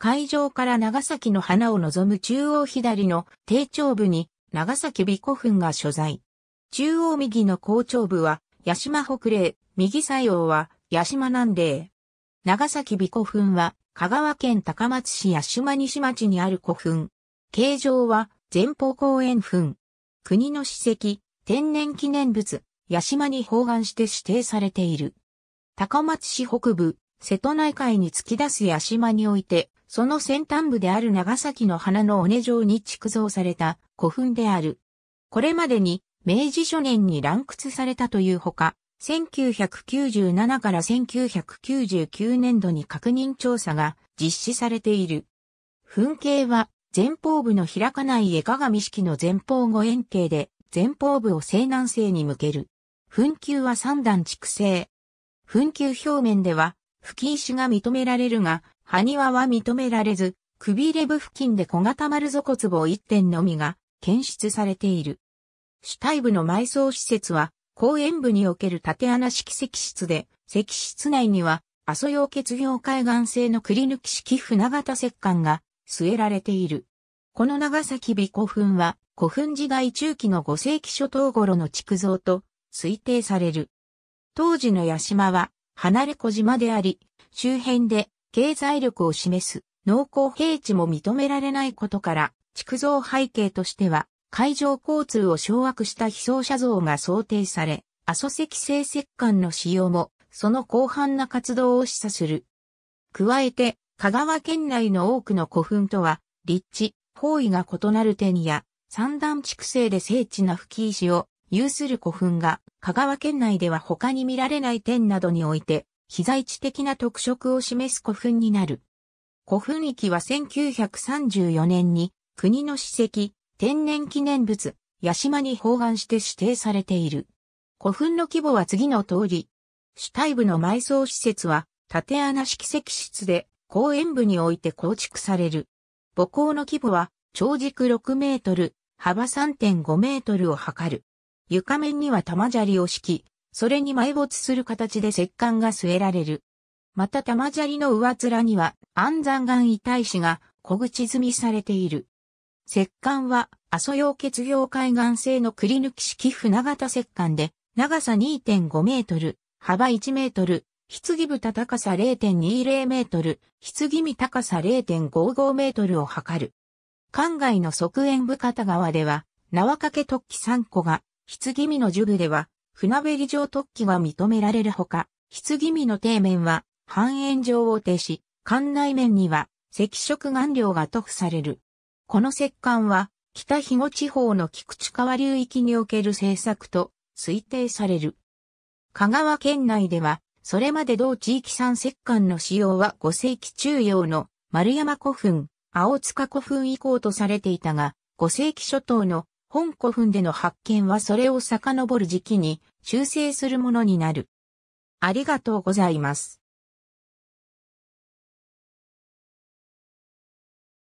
会場から長崎の花を望む中央左の低頂部に長崎美古墳が所在。中央右の高頂部は八島北霊、右左右は八島南霊。長崎美古墳は香川県高松市八島西町にある古墳。形状は前方公園墳。国の史跡、天然記念物、八島に包含して指定されている。高松市北部、瀬戸内海に突き出す八島において、その先端部である長崎の花の尾根状に築造された古墳である。これまでに明治初年に乱屈されたというほか、1997から1999年度に確認調査が実施されている。墳形は前方部の開かない絵鏡式の前方後円形で前方部を西南西に向ける。墳球は三段築成。墳球表面では吹石が認められるが、埴輪は認められず、首レれ部付近で小型丸底壺1点のみが検出されている。主体部の埋葬施設は、公園部における縦穴式石室で、石室内には、阿蘇用結業海岸製のくり抜き式船型石棺が据えられている。この長崎美古墳は、古墳時代中期の5世紀初頭頃の築造と推定される。当時の八島は、離れ小島であり、周辺で経済力を示す農耕平地も認められないことから、築造背景としては、海上交通を掌握した被走者像が想定され、阿蘇石製石管の使用も、その広範な活動を示唆する。加えて、香川県内の多くの古墳とは、立地、方位が異なる点や、三段築成で精緻な吹き石を有する古墳が香川県内では他に見られない点などにおいて、被災地的な特色を示す古墳になる。古墳域は1934年に国の史跡、天然記念物、八島に包含して指定されている。古墳の規模は次の通り。主体部の埋葬施設は縦穴式石室で公園部において構築される。母校の規模は長軸6メートル、幅3.5メートルを測る。床面には玉砂利を敷き、それに埋没する形で石棺が据えられる。また玉砂利の上面には安山岩遺体子が小口積みされている。石棺は阿蘇用結業海岸製のくり抜き式船型石棺で、長さ2.5メートル、幅1メートル、棺蓋高さ0.20メートル、棺身高さ0.55メートルを測る。館外の側縁部片側では、縄掛け突起3個が棺気のジュでは、船べり上突起が認められるほか、棺気の底面は、半円状を呈し、艦内面には、赤色顔料が塗布される。この石棺は、北肥後地方の菊池川流域における政策と推定される。香川県内では、それまで同地域産石棺の使用は5世紀中央の丸山古墳、青塚古墳以降とされていたが、5世紀初頭の本古墳での発見はそれを遡る時期に修正するものになる。ありがとうございます。